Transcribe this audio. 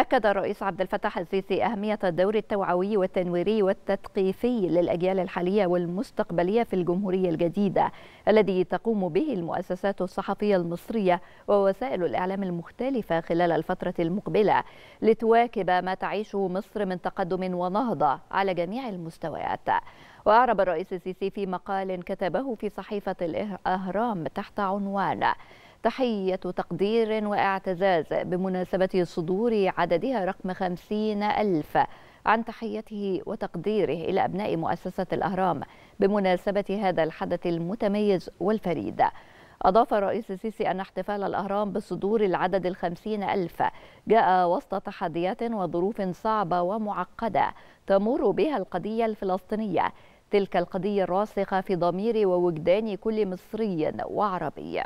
أكد الرئيس عبد الفتاح السيسي أهمية الدور التوعوي والتنويري والتثقيفي للأجيال الحالية والمستقبلية في الجمهورية الجديدة الذي تقوم به المؤسسات الصحفية المصرية ووسائل الإعلام المختلفة خلال الفترة المقبلة لتواكب ما تعيشه مصر من تقدم ونهضة على جميع المستويات وأعرب الرئيس السيسي في مقال كتبه في صحيفة الأهرام تحت عنوان تحية تقدير واعتزاز بمناسبة صدور عددها رقم خمسين ألف عن تحيته وتقديره إلى أبناء مؤسسة الأهرام بمناسبة هذا الحدث المتميز والفريد أضاف الرئيس السيسي أن احتفال الأهرام بصدور العدد الخمسين ألف جاء وسط تحديات وظروف صعبة ومعقدة تمر بها القضية الفلسطينية تلك القضية الراسخة في ضمير ووجدان كل مصري وعربي